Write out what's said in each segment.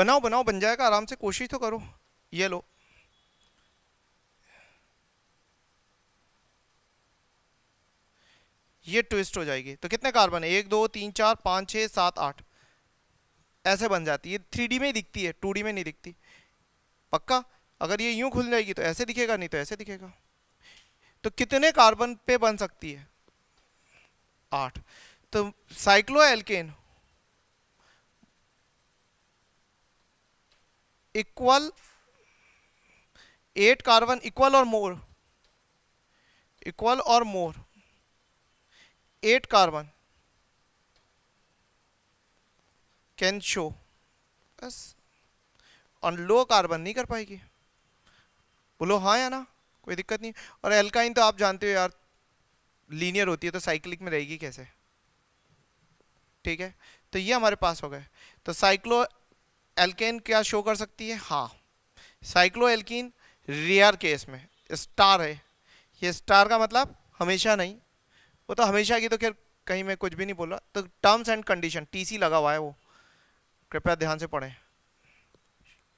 बनाओ बनाओ बन जाएगा आराम से कोशिश तो करो ये लो ये ट्विस्ट हो जाएगी तो कितने कार्बन है एक दो तीन चार पाँच छः सात आठ ऐसे बन जाती है थ्री डी में ही दिखती है टू डी में नहीं दिखती पक्का अगर ये यूं खुल जाएगी तो ऐसे दिखेगा नहीं तो ऐसे दिखेगा तो कितने कार्बन पे बन सकती है आठ तो cycloalkane equal eight carbon equal और मोर इक्वल और more eight carbon can show बस और लो कार्बन नहीं कर पाएगी बोलो हाँ या ना कोई दिक्कत नहीं और एल्काइन तो आप जानते हो यार लीनियर होती है तो साइक्लिक में रहेगी कैसे ठीक है तो ये हमारे पास हो गए तो साइक्लो एल्केन क्या शो कर सकती है हाँ साइक्लो एल्किन रेयर केस में स्टार है ये स्टार का मतलब हमेशा नहीं वो तो हमेशा की तो खैर कहीं मैं कुछ भी नहीं बोल रहा तो टर्म्स एंड कंडीशन टीसी लगा हुआ है वो कृपया ध्यान से पढ़ें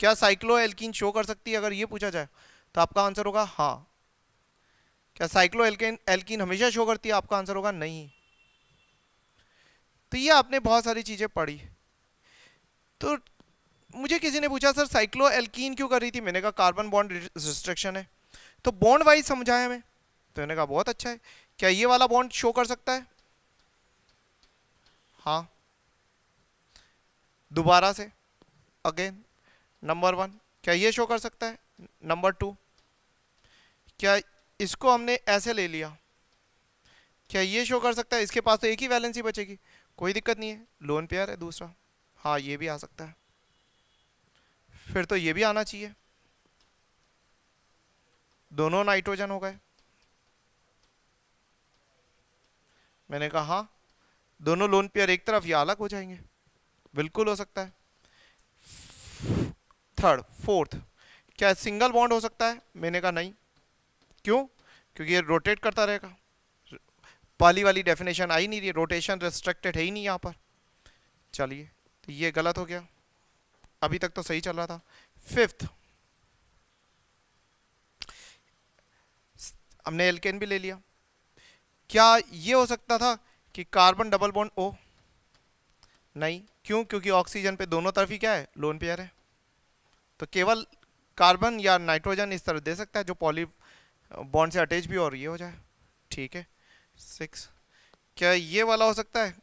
क्या साइक्लो एल्किन शो कर सकती है अगर ये पूछा जाए तो आपका आंसर होगा हाँ क्या साइक्लो एल्किन एल्किन हमेशा शो करती है आपका आंसर होगा नहीं तो ये आपने बहुत सारी चीज़ें पढ़ी तो मुझे किसी ने पूछा सर साइक्लो एल्कीन क्यों कर रही थी मैंने कहा कार्बन बॉन्ड रिस्ट्रिक्शन है तो बॉन्ड वाइज समझाया हमें तो मैंने कहा बहुत अच्छा है क्या ये वाला बॉन्ड शो कर सकता है हाँ दोबारा से अगेन नंबर वन क्या ये शो कर सकता है नंबर टू क्या इसको हमने ऐसे ले लिया क्या ये शो कर सकता है इसके पास तो एक ही वैलेंसी बचेगी कोई दिक्कत नहीं है लोन पेयर है दूसरा हाँ ये भी आ सकता है फिर तो ये भी आना चाहिए दोनों नाइट्रोजन हो गए मैंने कहा हाँ दोनों लोन पेयर एक तरफ या अलग हो जाएंगे बिल्कुल हो सकता है थर्ड फोर्थ क्या सिंगल बॉन्ड हो सकता है मैंने कहा नहीं क्यों क्योंकि ये रोटेट करता रहेगा पाली वाली डेफिनेशन आई नहीं रही रोटेशन रेस्ट्रिक्टेड है ही नहीं यहाँ पर चलिए तो ये गलत हो गया अभी तक तो सही चल रहा था फिफ्थ हमने एल्केन भी ले लिया क्या ये हो सकता था कि कार्बन डबल बॉन्ड ओ नहीं क्यों क्योंकि ऑक्सीजन पे दोनों तरफ ही क्या है लोन पेयर है तो केवल कार्बन या नाइट्रोजन इस तरह दे सकता है जो पॉली बॉन्ड से अटैच भी और ये हो जाए ठीक है सिक्स क्या ये वाला हो सकता है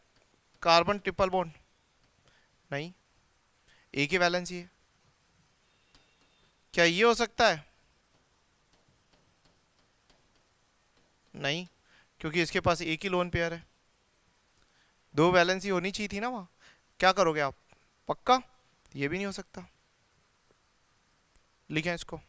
कार्बन ट्रिपल बॉन्ड नहीं एक ही बैलेंस ये क्या ये हो सकता है नहीं क्योंकि इसके पास एक ही लोन पेयर है दो बैलेंस ही होनी चाहिए थी ना वहां क्या करोगे आप पक्का ये भी नहीं हो सकता लिखें इसको